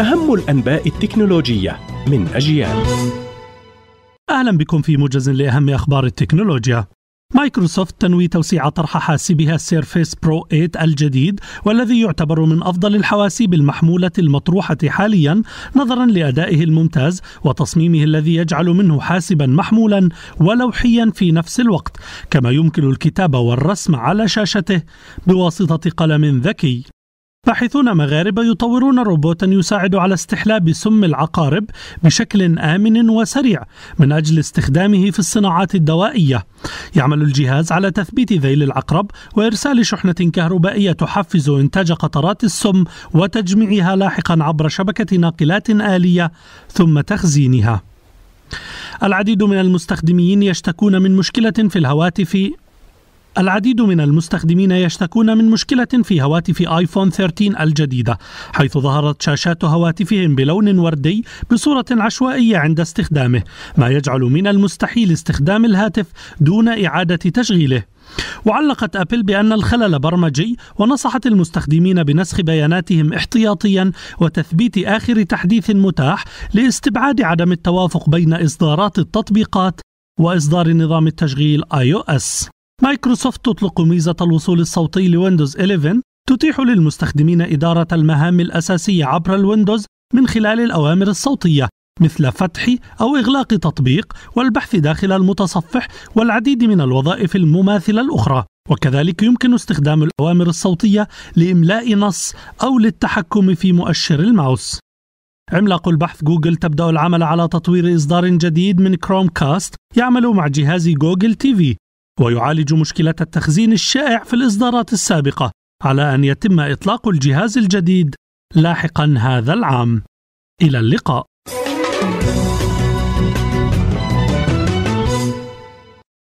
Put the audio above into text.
أهم الأنباء التكنولوجية من أجيال أهلا بكم في موجز لأهم أخبار التكنولوجيا مايكروسوفت تنوي توسيع طرح حاسبها سيرفيس برو 8 الجديد والذي يعتبر من افضل الحواسيب المحموله المطروحه حاليا نظرا لادائه الممتاز وتصميمه الذي يجعل منه حاسبا محمولا ولوحيا في نفس الوقت كما يمكن الكتابه والرسم على شاشته بواسطه قلم ذكي باحثون مغاربة يطورون روبوتا يساعد على استحلاب سم العقارب بشكل آمن وسريع من أجل استخدامه في الصناعات الدوائية. يعمل الجهاز على تثبيت ذيل العقرب وإرسال شحنة كهربائية تحفز إنتاج قطرات السم وتجميعها لاحقا عبر شبكة ناقلات آلية ثم تخزينها. العديد من المستخدمين يشتكون من مشكلة في الهواتف العديد من المستخدمين يشتكون من مشكلة في هواتف آيفون 13 الجديدة حيث ظهرت شاشات هواتفهم بلون وردي بصورة عشوائية عند استخدامه ما يجعل من المستحيل استخدام الهاتف دون إعادة تشغيله وعلقت ابل بان الخلل برمجي ونصحت المستخدمين بنسخ بياناتهم احتياطيا وتثبيت اخر تحديث متاح لاستبعاد عدم التوافق بين اصدارات التطبيقات واصدار نظام التشغيل اي او اس مايكروسوفت تطلق ميزة الوصول الصوتي لويندوز 11 تتيح للمستخدمين إدارة المهام الأساسية عبر الويندوز من خلال الأوامر الصوتية مثل فتح أو إغلاق تطبيق والبحث داخل المتصفح والعديد من الوظائف المماثلة الأخرى وكذلك يمكن استخدام الأوامر الصوتية لإملاء نص أو للتحكم في مؤشر الماوس عملاق البحث جوجل تبدأ العمل على تطوير إصدار جديد من كروم كاست يعمل مع جهاز جوجل تي في ويعالج مشكلة التخزين الشائع في الإصدارات السابقة على أن يتم إطلاق الجهاز الجديد لاحقا هذا العام إلى اللقاء thank you